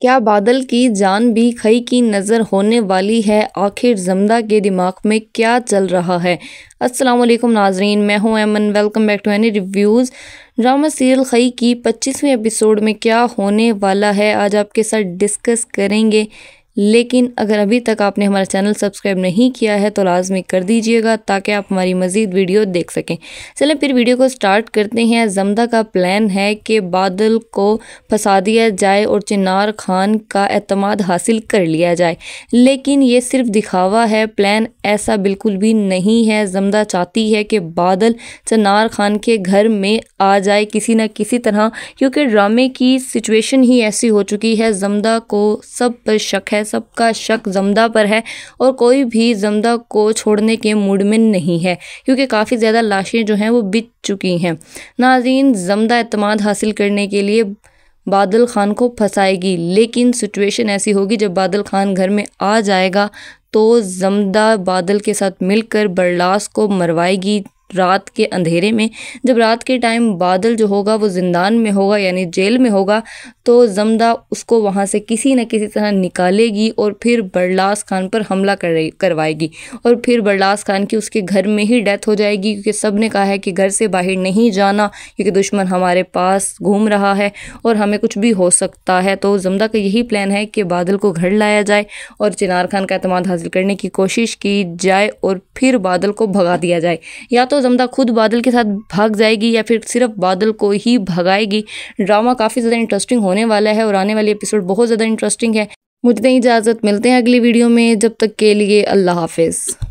क्या बादल की जान भी खई की नज़र होने वाली है आखिर जमदा के दिमाग में क्या चल रहा है अस्सलाम वालेकुम नाजरीन मैं हूं Aiman welcome back to any reviews drama serial Khaie की पच्चीसवें एपिसोड में क्या होने वाला है आज आपके साथ डिस्कस करेंगे लेकिन अगर अभी तक आपने हमारा चैनल सब्सक्राइब नहीं किया है तो लाजमी कर दीजिएगा ताकि आप हमारी मज़ीद वीडियो देख सकें चलें फिर वीडियो को स्टार्ट करते हैं जमदा का प्लान है कि बादल को फंसा दिया जाए और चिनार खान का अतमाद हासिल कर लिया जाए लेकिन ये सिर्फ दिखावा है प्लान ऐसा बिल्कुल भी नहीं है जमदा चाहती है कि बादल चनार खान के घर में आ जाए किसी न किसी तरह क्योंकि ड्रामे की सिचुएशन ही ऐसी हो चुकी है जमदा को सब पर शक है सबका शक जमदा पर है और कोई भी जमदा को छोड़ने के मूड में नहीं है क्योंकि काफ़ी ज़्यादा लाशें जो हैं वो बिक चुकी हैं नाजीन जमदा अतमाद हासिल करने के लिए बादल खान को फंसाएगी लेकिन सिचुएशन ऐसी होगी जब बादल खान घर में आ जाएगा तो जमदा बादल के साथ मिलकर बरलास को मरवाएगी रात के अंधेरे में जब रात के टाइम बादल जो होगा वो जिंदान में होगा यानी जेल में होगा तो जमदा उसको वहाँ से किसी न किसी तरह निकालेगी और फिर बरलास खान पर हमला कर करवाएगी और फिर बरलास खान की उसके घर में ही डेथ हो जाएगी क्योंकि सब ने कहा है कि घर से बाहर नहीं जाना क्योंकि दुश्मन हमारे पास घूम रहा है और हमें कुछ भी हो सकता है तो जमदा का यही प्लान है कि बादल को घर लाया जाए और चिनार खान का अतमाद हासिल करने की कोशिश की जाए और फिर बादल को भगा दिया जाए या तो जमदा खुद बादल के साथ भाग जाएगी या फिर सिर्फ बादल को ही भगाएगी ड्रामा काफ़ी ज़्यादा इंटरेस्टिंग होने वाला है और आने वाले एपिसोड बहुत ज़्यादा इंटरेस्टिंग है मुझे तो इजाज़त मिलते हैं अगली वीडियो में जब तक के लिए अल्लाह हाफिज़